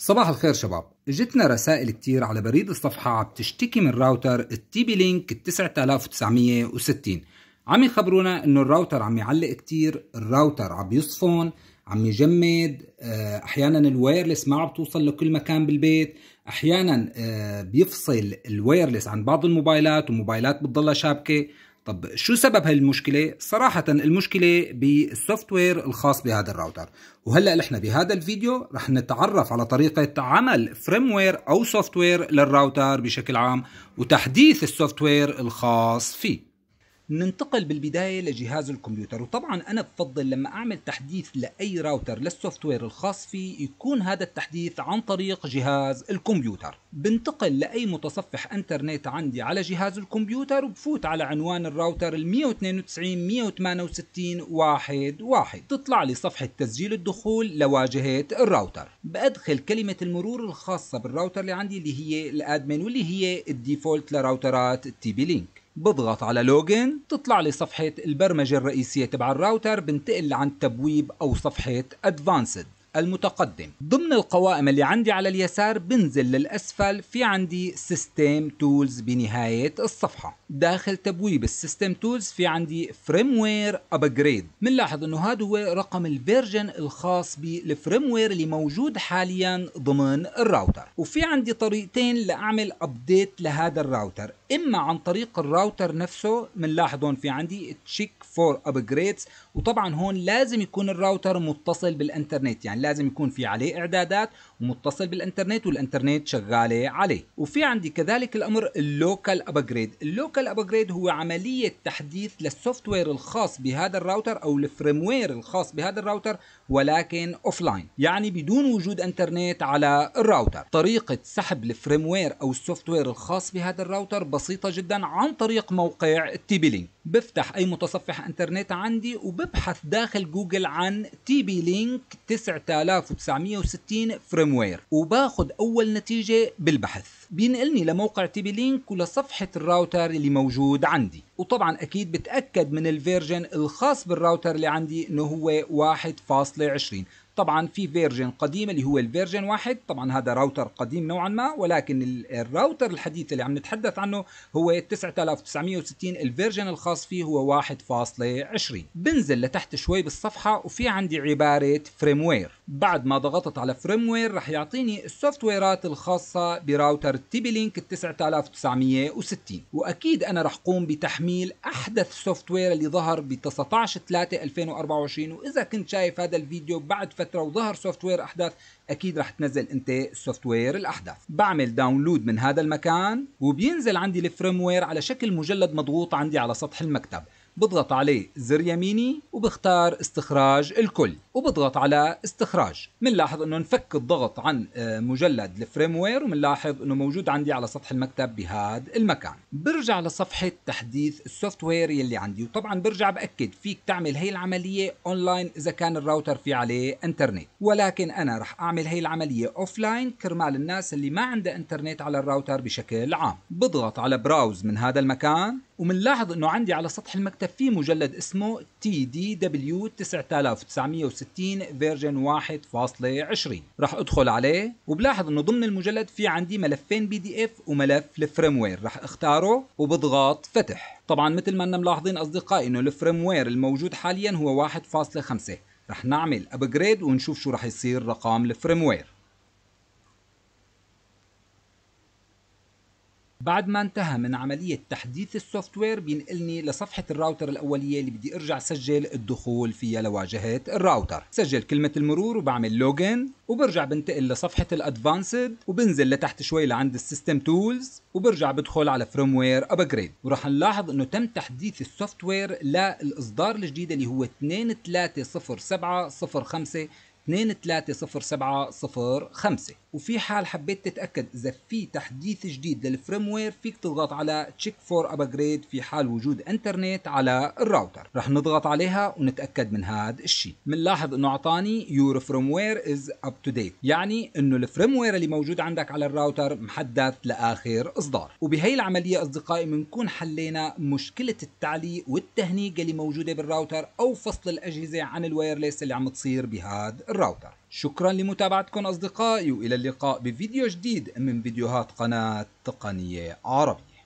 صباح الخير شباب جتنا رسائل كتير على بريد الصفحة عم تشتكي من راوتر التي بي لينك 9960 عم يخبرونا انه الراوتر عم يعلق كتير الراوتر عم يصفن عم يجمد آه، احيانا الوايرلس ما عم توصل لكل مكان بالبيت احيانا آه، بيفصل الوايرلس عن بعض الموبايلات وموبايلات بتضلها شابكه طب شو سبب هالمشكلة؟ صراحة المشكلة بالسوفت وير الخاص بهذا الراوتر وهلأ نحن بهذا الفيديو رح نتعرف على طريقة عمل فريم وير أو سوفت وير للراوتر بشكل عام وتحديث السوفت وير الخاص فيه ننتقل بالبداية لجهاز الكمبيوتر وطبعا أنا بفضل لما أعمل تحديث لأي راوتر للسوفت وير الخاص فيه يكون هذا التحديث عن طريق جهاز الكمبيوتر بنتقل لأي متصفح انترنت عندي على جهاز الكمبيوتر وبفوت على عنوان الراوتر 192.168.1.1 192 168 تطلع لي صفحة تسجيل الدخول لواجهة الراوتر بأدخل كلمة المرور الخاصة بالراوتر اللي عندي اللي هي الادمن واللي هي الديفولت لراوترات تي بي لينك بضغط على لوجن تطلع لي صفحة البرمجة الرئيسية تبع الراوتر بنتقل لعند تبويب أو صفحة ادفانسد المتقدم ضمن القوائم اللي عندي على اليسار بنزل للأسفل في عندي سيستم تولز بنهاية الصفحة داخل تبويب السيستم تولز في عندي فريم وير ابجريد بنلاحظ انه هذا هو رقم الفيرجن الخاص بالفريم وير اللي موجود حاليا ضمن الراوتر وفي عندي طريقتين لاعمل ابديت لهذا الراوتر اما عن طريق الراوتر نفسه بنلاحظ هون في عندي تشيك فور Upgrades وطبعا هون لازم يكون الراوتر متصل بالانترنت يعني لازم يكون في عليه إعدادات ومتصل بالإنترنت والإنترنت شغالة عليه وفي عندي كذلك الأمر اللوكال أبجريد اللوكال أبجريد هو عملية تحديث للسوفت وير الخاص بهذا الراوتر أو الفريم وير الخاص بهذا الراوتر ولكن أوفلاين يعني بدون وجود إنترنت على الراوتر طريقة سحب الفريم وير أو السوفت وير الخاص بهذا الراوتر بسيطة جدا عن طريق موقع التيبي لينك بفتح اي متصفح انترنت عندي وببحث داخل جوجل عن تي بي لينك 9960 فريم وير وباخذ اول نتيجه بالبحث بينقلني لموقع تي بي لينك ولصفحه الراوتر اللي موجود عندي وطبعا اكيد بتاكد من الفيرجن الخاص بالراوتر اللي عندي انه هو 1.20 طبعا في فيرجن قديم اللي هو الفيرجن واحد طبعا هذا راوتر قديم نوعا ما ولكن الراوتر الحديث اللي عم نتحدث عنه هو 9960 الفيرجن الخاص فيه هو 1.20 بنزل لتحت شوي بالصفحه وفي عندي عباره فريم وير بعد ما ضغطت على فريم وير رح يعطيني السوفت ويرات الخاصة براوتر تيبي لينك 9960 وأكيد أنا رح قوم بتحميل أحدث سوفت وير اللي ظهر ب 19 3 2024 وإذا كنت شايف هذا الفيديو بعد فترة وظهر سوفت وير أحداث أكيد رح تنزل أنت السوفت وير الأحدث بعمل داونلود من هذا المكان وبينزل عندي الفريم وير على شكل مجلد مضغوط عندي على سطح المكتب بضغط عليه زر يميني وبختار استخراج الكل وبضغط على استخراج بنلاحظ انه انفك الضغط عن آه، مجلد الفريم وير وبنلاحظ انه موجود عندي على سطح المكتب بهذا المكان برجع لصفحه تحديث السوفت وير يلي عندي وطبعا برجع باكد فيك تعمل هي العمليه اونلاين اذا كان الراوتر في عليه انترنت ولكن انا رح اعمل هي العمليه اوفلاين كرمال الناس اللي ما عندها انترنت على الراوتر بشكل عام بضغط على براوز من هذا المكان ومنلاحظ انه عندي على سطح المكتب في مجلد اسمه تي دي دبليو 9960 60 فيرجن 1.20 رح ادخل عليه وبلاحظ انه ضمن المجلد في عندي ملفين بي دي اف وملف الفريم وير رح اختاره وبضغط فتح طبعا مثل ما انا ملاحظين اصدقائي انه الفريم وير الموجود حاليا هو 1.5 رح نعمل ابجريد ونشوف شو رح يصير رقم الفريم وير بعد ما انتهى من عملية تحديث السوفت وير بينقلني لصفحة الراوتر الأولية اللي بدي أرجع سجل الدخول فيها لواجهة الراوتر سجل كلمة المرور وبعمل لوجن وبرجع بنتقل لصفحة الادفانسد وبنزل لتحت شوي لعند السيستم تولز وبرجع بدخل على فريم وير ابجريد وراح نلاحظ انه تم تحديث السوفت وير للاصدار الجديد اللي هو 2307 05 2307 05 وفي حال حبيت تتأكد إذا في تحديث جديد للفريم وير فيك تضغط على تشيك فور أبجريد في حال وجود انترنت على الراوتر رح نضغط عليها ونتأكد من هذا الشيء بنلاحظ انه اعطاني يور فريم وير از اب تو ديت يعني انه الفريم وير اللي موجود عندك على الراوتر محدث لآخر إصدار وبهي العملية أصدقائي بنكون حلينا مشكلة التعليق والتهنيج اللي موجودة بالراوتر أو فصل الأجهزة عن الوايرلس اللي عم تصير بهذا الراوتر شكرا لمتابعتكم أصدقائي وإلى اللقاء بفيديو جديد من فيديوهات قناة تقنية عربية